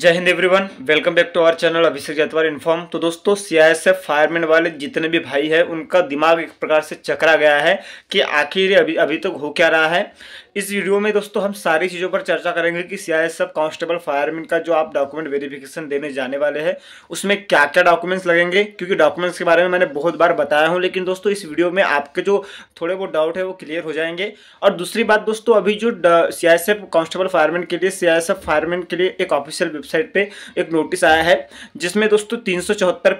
जय हिंद everyone welcome back to our channel Abhishek Jatwar inform तो दोस्तों सीआईएसएफ फायरमैन वाले जितने भी भाई हैं उनका दिमाग एक प्रकार से चकरा गया है कि आखिर अभी अभी तक तो हो क्या रहा है इस वीडियो में दोस्तों हम सारी चीज़ों पर चर्चा करेंगे कि सी आई सब कांस्टेबल फायरमैन का जो आप डॉक्यूमेंट वेरिफिकेशन देने जाने वाले हैं उसमें क्या क्या डॉक्यूमेंट्स लगेंगे क्योंकि डॉक्यूमेंट्स के बारे में मैंने बहुत बार बताया हूं लेकिन दोस्तों इस वीडियो में आपके जो थोड़े बहुत डाउट है वो क्लियर हो जाएंगे और दूसरी बात दोस्तों अभी जो सी आई कांस्टेबल फायरमैन के लिए सी आई फायरमैन के लिए एक ऑफिशियल वेबसाइट पर एक नोटिस आया है जिसमें दोस्तों तीन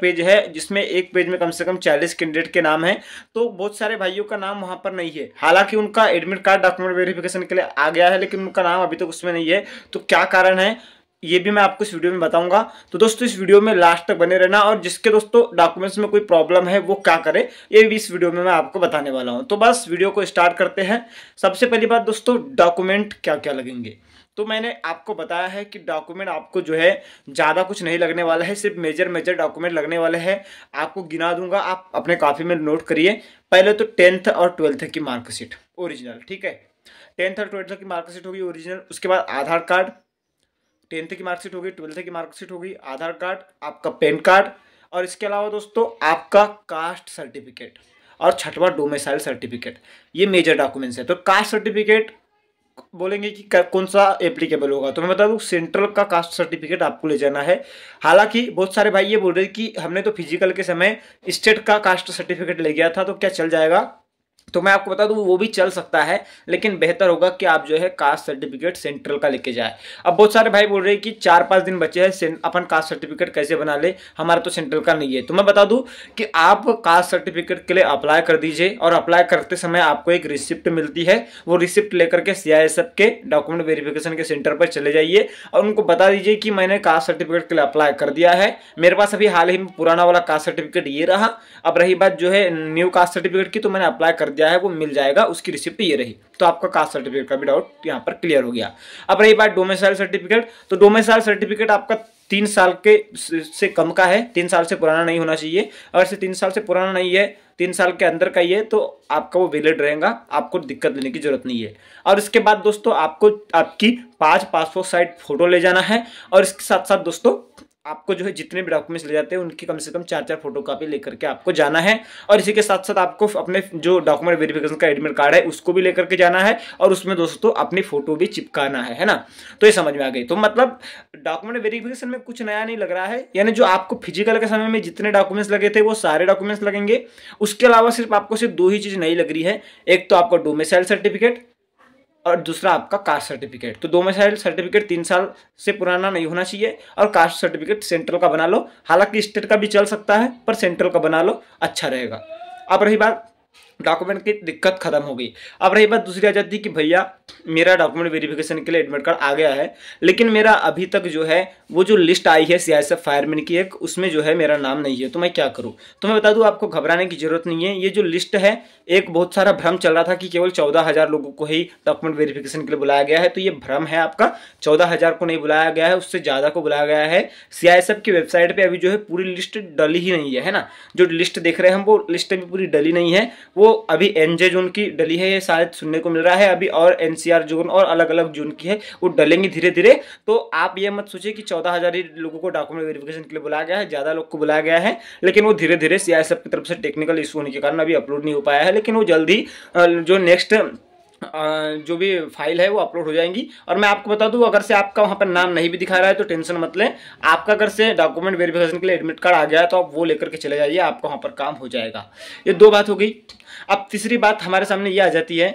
पेज है जिसमें एक पेज में कम से कम चालीस कैंडिडेट के नाम है तो बहुत सारे भाइयों का नाम वहाँ पर नहीं है हालांकि उनका admit card document verification notification के लिए आ गया है लेकिन उनका नाम अभी तक तो उसमें नहीं है तो क्या कारण है ये भी मैं आपको इस वीडियो में बताऊंगा तो दोस्तों इस वीडियो में लास्ट तक बने रहना और जिसके दोस्तों डॉक्यूमेंट्स में कोई प्रॉब्लम है वो क्या करे ये भी इस वीडियो में मैं आपको बताने वाला हूँ तो बस वीडियो को स्टार्ट करते हैं सबसे पहली बात दोस्तों डॉक्यूमेंट क्या क्या लगेंगे तो मैंने आपको बताया है कि डॉक्यूमेंट आपको जो है ज़्यादा कुछ नहीं लगने वाला है सिर्फ मेजर मेजर डॉक्यूमेंट लगने वाले हैं आपको गिना दूंगा आप अपने काफ़ी में नोट करिए पहले तो टेंथ और ट्वेल्थ की मार्कशीट ओरिजिनल ठीक है टेंथ और ट्वेल्थ की मार्कशीट होगी ओरिजिनल उसके बाद आधार कार्ड टेंथ की मार्कशीट होगी ट्वेल्थ की मार्कशीट होगी आधार कार्ड आपका पैन कार्ड और इसके अलावा दोस्तों आपका कास्ट सर्टिफिकेट और छठवा डोमेसाइल सर्टिफिकेट ये मेजर डॉक्यूमेंट्स है तो कास्ट सर्टिफिकेट बोलेंगे कि कौन सा एप्लीकेबल होगा तो मैं बता दूँ सेंट्रल का कास्ट सर्टिफिकेट आपको ले जाना है हालांकि बहुत सारे भाई ये बोल रहे कि हमने तो फिजिकल के समय स्टेट का कास्ट सर्टिफिकेट ले गया था तो क्या चल जाएगा तो मैं आपको बता दूँ वो भी चल सकता है लेकिन बेहतर होगा कि आप जो है कास्ट सर्टिफिकेट सेंट्रल का लेके जाए अब बहुत सारे भाई बोल रहे हैं कि चार पाँच दिन बचे हैं अपन कास्ट सर्टिफिकेट कैसे बना ले हमारा तो सेंट्रल का नहीं है तो मैं बता दूँ कि आप कास्ट सर्टिफिकेट के लिए अप्लाई कर दीजिए और अप्लाई करते समय आपको एक रिसिप्ट मिलती है वो रिसिप्ट लेकर के सी के डॉक्यूमेंट वेरिफिकेशन के सेंटर पर चले जाइए और उनको बता दीजिए कि मैंने कास्ट सर्टिफिकेट के लिए अप्लाई कर दिया है मेरे पास अभी हाल ही में पुराना वाला कास्ट सर्टिफिकेट ये रहा अब रही बात जो है न्यू कास्ट सर्टिफिकेट की तो मैंने अप्लाई कर दिया जो है वो मिल जाएगा उसकी रिसिप्ट ये रही तो आपका कास्ट सर्टिफिकेट का भी डाउट यहाँ पर क्लियर हो गया अब रही बात डोमेसाइल सर्टिफिकेट तो डोमेसाइल सर्टिफिकेट आपका तीन साल के से कम का है तीन साल से पुराना नहीं होना चाहिए अगर से तीन साल से पुराना नहीं है तीन साल के अंदर का ही है तो आपका वो वैलिड रहेगा आपको दिक्कत लेने की जरूरत नहीं है और इसके बाद दोस्तों आपको आपकी पांच पासपोर्ट साइज फोटो ले जाना है और इसके साथ साथ दोस्तों आपको जो है जितने भी डॉक्यूमेंट्स ले जाते हैं उनकी कम से कम चार चार फोटो कापी लेकर के आपको जाना है और इसी के साथ साथ आपको अपने जो डॉक्यूमेंट वेरिफिकेशन का एडमिट कार्ड है उसको भी लेकर के जाना है और उसमें दोस्तों अपनी फोटो भी चिपकाना है है ना तो ये समझ में आ गई तो मतलब डॉक्यूमेंट वेरिफिकेशन में कुछ नया नहीं लग रहा है यानी जो आपको फिजिकल के समय में जितने डॉक्यूमेंट्स लगे थे वो सारे डॉक्यूमेंट्स लगेंगे उसके अलावा सिर्फ आपको सिर्फ दो ही चीज़ नहीं लग रही है एक तो आपका डोमिसाइल सर्टिफिकेट और दूसरा आपका कास्ट सर्टिफिकेट तो दोमिसाइल सर्टिफिकेट तीन साल से पुराना नहीं होना चाहिए और कास्ट सर्टिफिकेट सेंट्रल का बना लो हालांकि स्टेट का भी चल सकता है पर सेंट्रल का बना लो अच्छा रहेगा अब रही बात डॉक्यूमेंट की दिक्कत खत्म हो गई अब रही बात दूसरी आ जाती कि भैया मेरा डॉक्यूमेंट वेरिफिकेशन के लिए एडमिट कार्ड आ गया है लेकिन मेरा अभी तक जो है वो जो लिस्ट आई है सी फायरमैन की एक उसमें जो है मेरा नाम नहीं है तो मैं क्या करूँ तो मैं बता दूँ आपको घबराने की जरूरत नहीं है ये जो लिस्ट है एक बहुत सारा भ्रम चल रहा था कि केवल चौदह लोगों को ही डॉक्यूमेंट वेरिफिकेशन के लिए बुलाया गया है तो ये भ्रम है आपका चौदह को नहीं बुलाया गया है उससे ज़्यादा को बुलाया गया है सीआईएसएफ की वेबसाइट पे अभी जो है पूरी लिस्ट डली ही नहीं है है ना जो लिस्ट देख रहे हैं हम वो लिस्ट अभी पूरी डली नहीं है वो वो अभी एन जे जोन की डली है ये शायद सुनने को मिल रहा है अभी और एन सी आर जोन और अलग अलग जोन की है वो डलेंगी धीरे धीरे तो आप ये मत सोचिए कि चौदह हज़ार ही लोगों को डॉक्यूमेंट वेरिफिकेशन के लिए बुलाया गया है ज़्यादा लोग को बुलाया गया है लेकिन वो धीरे धीरे सी आई एस एफ की तरफ से टेक्निकल इशू होने के कारण अभी अपलोड नहीं हो पाया है लेकिन वो जल्द ही जो नेक्स्ट जो भी फाइल है वो अपलोड हो जाएंगी और मैं आपको बता दूं अगर से आपका वहाँ पर नाम नहीं भी दिखा रहा है तो टेंशन मत लें आपका अगर से डॉक्यूमेंट वेरिफिकेशन के लिए एडमिट कार्ड आ गया है तो आप वो लेकर के चले जाइए आपका वहाँ पर काम हो जाएगा ये दो बात हो गई अब तीसरी बात हमारे सामने ये आ जाती है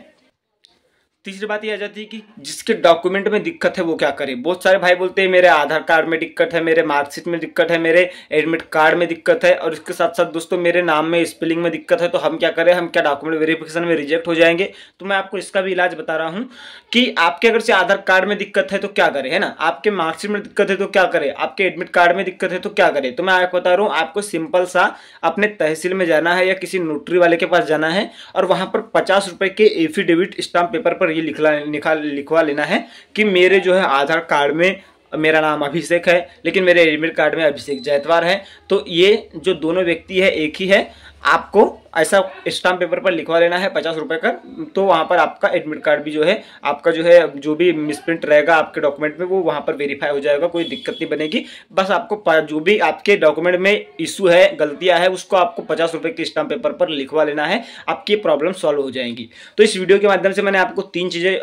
तीसरी बात ये आ जाती है कि जिसके डॉक्यूमेंट में दिक्कत है वो क्या करे बहुत सारे भाई बोलते हैं मेरे आधार कार्ड में दिक्कत है मेरे मार्कशीट में दिक्कत है मेरे एडमिट कार्ड में दिक्कत है और इसके साथ साथ दोस्तों मेरे नाम में स्पेलिंग में दिक्कत है तो हम क्या करें हम क्या डॉक्यूमेंट वेरिफिकेशन में रिजेक्ट हो जाएंगे तो मैं आपको इसका भी इलाज बता रहा हूँ कि आपके अगर से आधार कार्ड में दिक्कत है तो क्या करें है ना आपके मार्कशीट में दिक्कत है तो क्या करें आपके एडमिट कार्ड में दिक्कत है तो क्या करें तो मैं आपको बता रहा हूँ आपको सिंपल सा अपने तहसील में जाना है या किसी नोटरी वाले के पास जाना है और वहाँ पर पचास के एफिडेविट स्टाम्प पेपर पर पर ये लिखला लिखा लिखवा लेना है कि मेरे जो है आधार कार्ड में मेरा नाम अभिषेक है लेकिन मेरे एडमिट कार्ड में अभिषेक जायतवार है तो ये जो दोनों व्यक्ति है एक ही है आपको ऐसा स्टाम्प पेपर पर लिखवा लेना है पचास रुपये का तो वहाँ पर आपका एडमिट कार्ड भी जो है आपका जो है जो भी मिसप्रिंट रहेगा आपके डॉक्यूमेंट में वो वहाँ पर वेरीफाई हो जाएगा कोई दिक्कत नहीं बनेगी बस आपको जो भी आपके डॉक्यूमेंट में इशू है गलतियाँ है उसको आपको पचास रुपये के स्टाम्प पेपर पर लिखवा लेना है आपकी प्रॉब्लम सॉल्व हो जाएंगी तो इस वीडियो के माध्यम से मैंने आपको तीन चीज़ें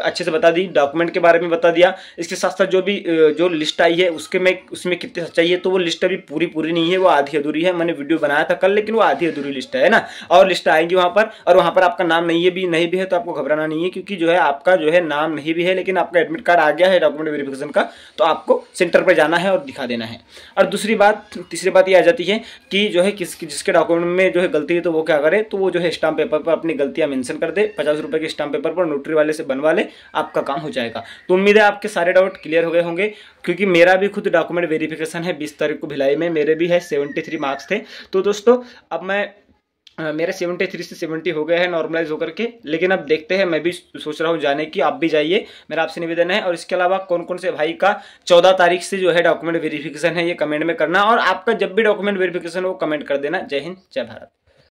अच्छे से बता दी डॉक्यूमेंट के बारे में बता दिया इसके साथ साथ जो भी जो लिस्ट आई है उसके में उसमें कितनी सच्चाई है तो वो लिस्ट अभी पूरी पूरी नहीं है वो आधी अधूरी है मैंने वीडियो बनाया था कल लेकिन वो आधी अधूरी लिस्ट है ना और लिस्ट आएगी वहाँ पर और वहाँ पर आपका नाम नहीं है भी नहीं भी है तो आपको घबराना नहीं है क्योंकि जो है आपका जो है नाम नहीं भी है लेकिन आपका एडमिट कार्ड आ गया है डॉक्यूमेंट वेरिफिकेशन का तो आपको सेंटर पर जाना है और दिखा देना है और दूसरी बात तीसरी बात ये आ जाती है कि जो है किस जिसके डॉक्यूमेंट में जो है गलती है तो वो क्या करे तो वो जो है स्टाम्प पेपर पर अपनी गलतियाँ मैंशन कर दे पचास के स्टाम्प पेपर पर नोटरी वाले से बनवा ले आपका काम हो जाएगा तो उम्मीद है आपके सारे डाउट क्लियर हो गए होंगे क्योंकि मेरा भी खुद डॉक्यूमेंट वेरिफिकेशन है बीस तारीख को भिलाई में मेरे भी है सेवेंटी थ्री मार्क्स थे तो दोस्तों अब मैं मेरे सेवेंटी थ्री से सेवेंटी हो गए हैं नॉर्मलाइज होकर के लेकिन अब देखते हैं मैं भी सोच रहा हूँ जाने की आप भी जाइए मेरा आपसे निवेदन है और इसके अलावा कौन कौन से भाई का चौदह तारीख से जो है डॉक्यूमेंट वेरिफिकेशन है ये कमेंट में करना और आपका जब भी डॉक्यूमेंट वेरिफिकेशन हो कमेंट कर देना जय हिंद जय भारत